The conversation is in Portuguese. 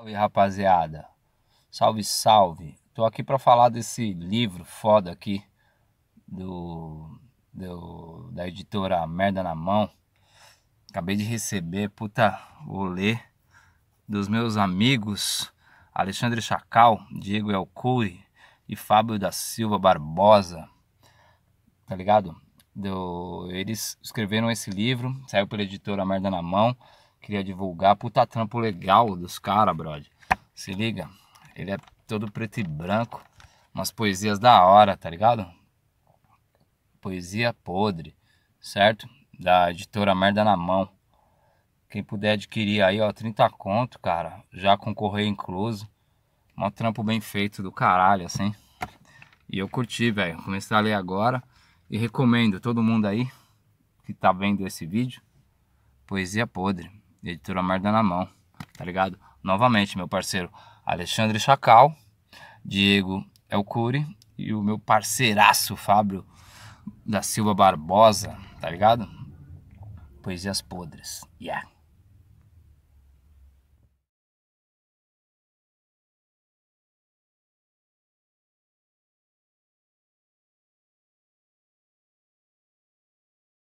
Salve rapaziada, salve salve. Tô aqui para falar desse livro foda aqui do, do, da editora Merda na Mão. Acabei de receber, puta, vou ler dos meus amigos Alexandre Chacal, Diego Elcuri e Fábio da Silva Barbosa. Tá ligado? Do, eles escreveram esse livro, saiu pela editora Merda na Mão. Queria divulgar. Puta trampo legal dos caras, brother. Se liga. Ele é todo preto e branco. Umas poesias da hora, tá ligado? Poesia podre, certo? Da editora Merda na Mão. Quem puder adquirir aí, ó, 30 conto, cara. Já com correio incluso. Um trampo bem feito do caralho, assim. E eu curti, velho. Comecei a ler agora. E recomendo todo mundo aí que tá vendo esse vídeo. Poesia podre. Editora Merda na Mão, tá ligado? Novamente, meu parceiro Alexandre Chacal, Diego Elcuri e o meu parceiraço Fábio da Silva Barbosa, tá ligado? Poesias podres. Yeah.